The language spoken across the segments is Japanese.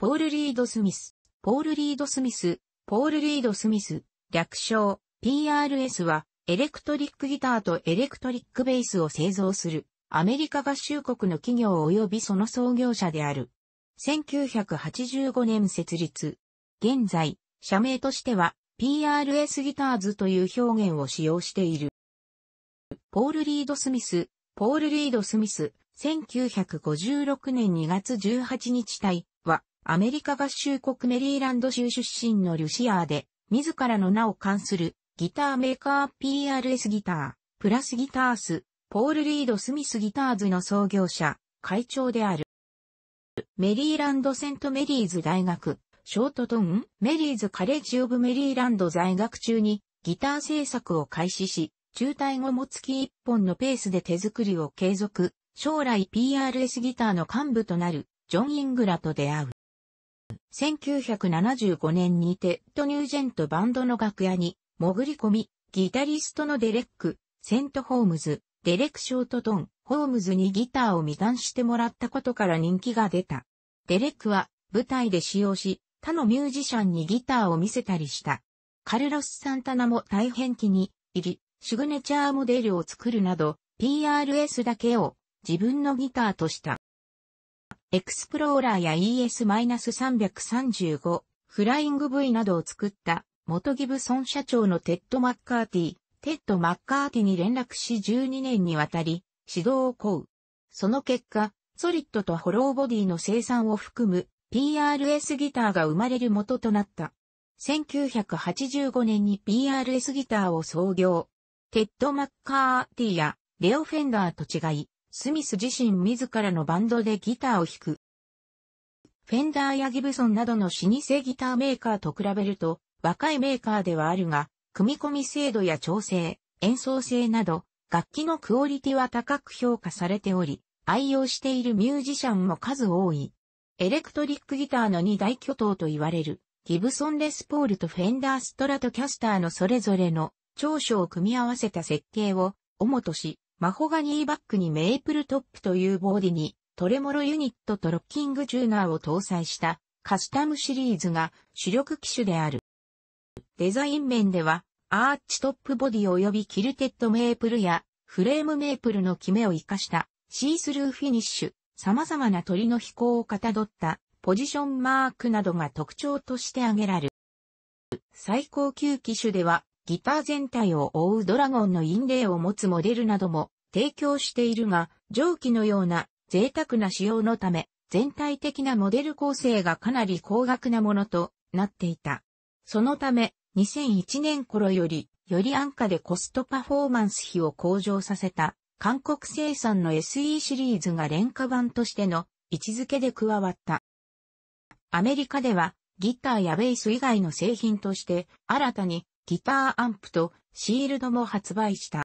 ポール・リード・スミス、ポール・リード・スミス、ポール・リード・スミス、略称、PRS は、エレクトリックギターとエレクトリックベースを製造する、アメリカ合衆国の企業及びその創業者である。1985年設立。現在、社名としては、PRS ギターズという表現を使用している。ポール・リード・スミス、ポール・リード・スミス、1956年2月18日対、アメリカ合衆国メリーランド州出身のルシアーで、自らの名を冠するギターメーカー PRS ギター、プラスギタース、ポール・リード・スミス・ギターズの創業者、会長である。メリーランド・セント・メリーズ大学、ショートトン・メリーズ・カレッジ・オブ・メリーランド在学中にギター制作を開始し、中退後も月一本のペースで手作りを継続、将来 PRS ギターの幹部となるジョン・イングラと出会う。1975年にテッド・ニュージェントバンドの楽屋に潜り込み、ギタリストのデレック、セント・ホームズ、デレク・ショートトン、ホームズにギターを未断してもらったことから人気が出た。デレックは舞台で使用し、他のミュージシャンにギターを見せたりした。カルロス・サンタナも大変気に入り、シグネチャーモデルを作るなど、PRS だけを自分のギターとした。エクスプローラーや ES-335、フライング V などを作った、元ギブソン社長のテッド・マッカーティ、テッド・マッカーティに連絡し12年にわたり、指導を請う。その結果、ソリッドとホローボディの生産を含む PRS ギターが生まれる元となった。1985年に PRS ギターを創業。テッド・マッカーティやレオ・フェンダーと違い、スミス自身自らのバンドでギターを弾く。フェンダーやギブソンなどの老舗ギターメーカーと比べると、若いメーカーではあるが、組み込み精度や調整、演奏性など、楽器のクオリティは高く評価されており、愛用しているミュージシャンも数多い。エレクトリックギターの二大巨頭と言われる、ギブソンレスポールとフェンダーストラトキャスターのそれぞれの長所を組み合わせた設計を、主とし、マホガニーバックにメイプルトップというボディに、トレモロユニットとロッキングチューナーを搭載したカスタムシリーズが主力機種である。デザイン面では、アーチトップボディ及びキルテッドメープルやフレームメープルのキメを活かしたシースルーフィニッシュ、様々な鳥の飛行をかたどったポジションマークなどが特徴として挙げられる。最高級機種ではギター全体を覆うドラゴンのインレイを持つモデルなども提供しているが、上記のような贅沢な仕様のため、全体的なモデル構成がかなり高額なものとなっていた。そのため、2001年頃より、より安価でコストパフォーマンス比を向上させた、韓国生産の SE シリーズが廉価版としての位置づけで加わった。アメリカでは、ギターやベース以外の製品として、新たにギターアンプとシールドも発売した。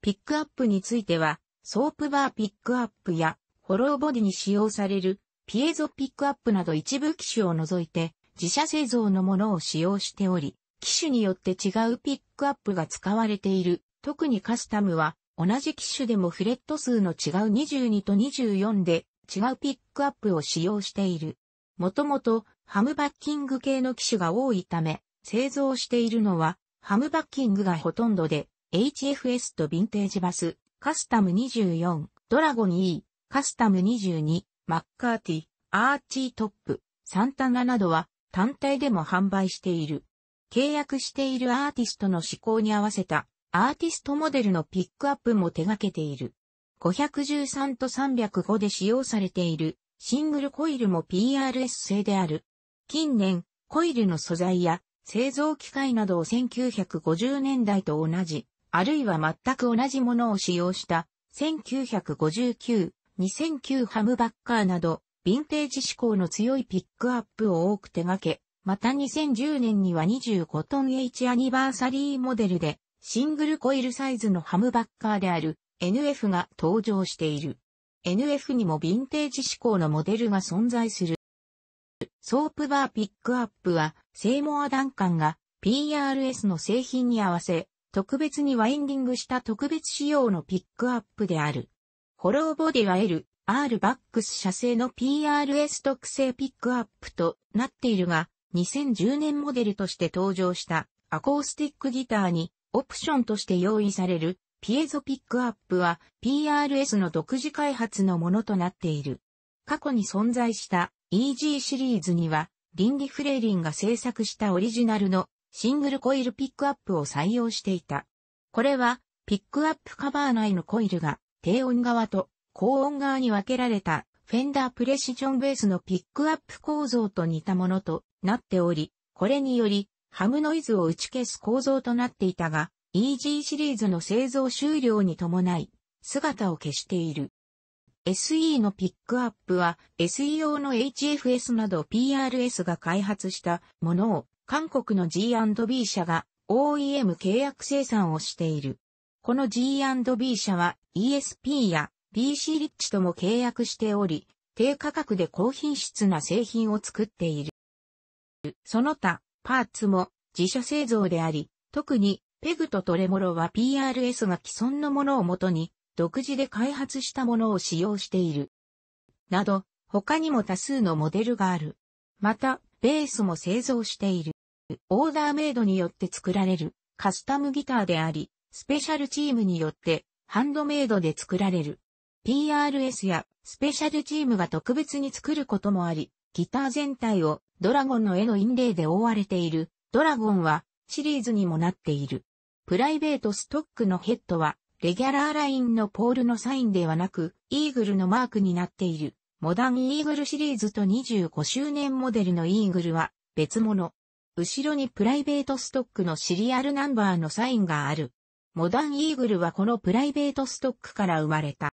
ピックアップについては、ソープバーピックアップや、ホローボディに使用されるピエゾピックアップなど一部機種を除いて、自社製造のものを使用しており、機種によって違うピックアップが使われている。特にカスタムは、同じ機種でもフレット数の違う22と24で違うピックアップを使用している。もともとハムバッキング系の機種が多いため、製造しているのは、ハムバッキングがほとんどで、HFS とヴィンテージバス、カスタム24、ドラゴン E、カスタム22、マッカーティ、アーチートップ、サンタナなどは単体でも販売している。契約しているアーティストの思考に合わせたアーティストモデルのピックアップも手掛けている。513と305で使用されているシングルコイルも PRS 製である。近年、コイルの素材や製造機械などを1950年代と同じ、あるいは全く同じものを使用した1959、2009ハムバッカーなど、ヴィンテージ志向の強いピックアップを多く手掛け、また2010年には25トン H アニバーサリーモデルで、シングルコイルサイズのハムバッカーである NF が登場している。NF にもヴィンテージ志向のモデルが存在する。ソープバーピックアップはセイモア・ダンカンが PRS の製品に合わせ、特別にワインディングした特別仕様のピックアップである。ホローボディは L、R バックス社製の PRS 特製ピックアップとなっているが、2010年モデルとして登場したアコースティックギターにオプションとして用意されるピエゾピックアップは PRS の独自開発のものとなっている。過去に存在した EG シリーズにはリンディ・フレーリンが制作したオリジナルのシングルコイルピックアップを採用していた。これは、ピックアップカバー内のコイルが低音側と高音側に分けられたフェンダープレシジョンベースのピックアップ構造と似たものとなっており、これによりハムノイズを打ち消す構造となっていたが、EG シリーズの製造終了に伴い姿を消している。SE のピックアップは SEO の HFS など PRS が開発したものを韓国の G&B 社が OEM 契約生産をしている。この G&B 社は ESP や PC リッチとも契約しており、低価格で高品質な製品を作っている。その他、パーツも自社製造であり、特にペグとトレモロは PRS が既存のものをもとに独自で開発したものを使用している。など、他にも多数のモデルがある。また、ベースも製造している。オーダーメイドによって作られるカスタムギターであり、スペシャルチームによってハンドメイドで作られる。PRS やスペシャルチームが特別に作ることもあり、ギター全体をドラゴンの絵のインレイで覆われている。ドラゴンはシリーズにもなっている。プライベートストックのヘッドはレギュラーラインのポールのサインではなく、イーグルのマークになっている。モダンイーグルシリーズと25周年モデルのイーグルは別物。後ろにプライベートストックのシリアルナンバーのサインがある。モダンイーグルはこのプライベートストックから生まれた。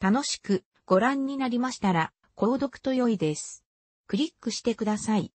楽しくご覧になりましたら、購読と良いです。クリックしてください。